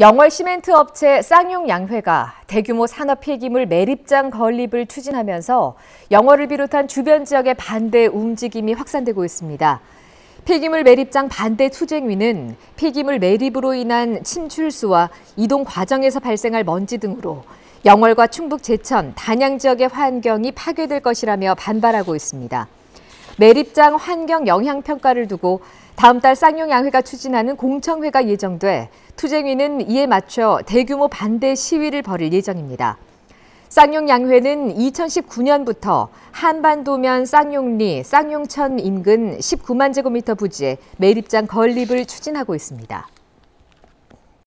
영월 시멘트 업체 쌍용 양회가 대규모 산업 폐기물 매립장 건립을 추진하면서 영월을 비롯한 주변 지역의 반대 움직임이 확산되고 있습니다. 폐기물 매립장 반대 투쟁위는 폐기물 매립으로 인한 침출수와 이동 과정에서 발생할 먼지 등으로 영월과 충북 제천, 단양 지역의 환경이 파괴될 것이라며 반발하고 있습니다. 매립장 환경 영향 평가를 두고 다음 달 쌍용양회가 추진하는 공청회가 예정돼 투쟁위는 이에 맞춰 대규모 반대 시위를 벌일 예정입니다. 쌍용양회는 2019년부터 한반도면 쌍용리, 쌍용천 인근 19만 제곱미터 부지에 매립장 건립을 추진하고 있습니다.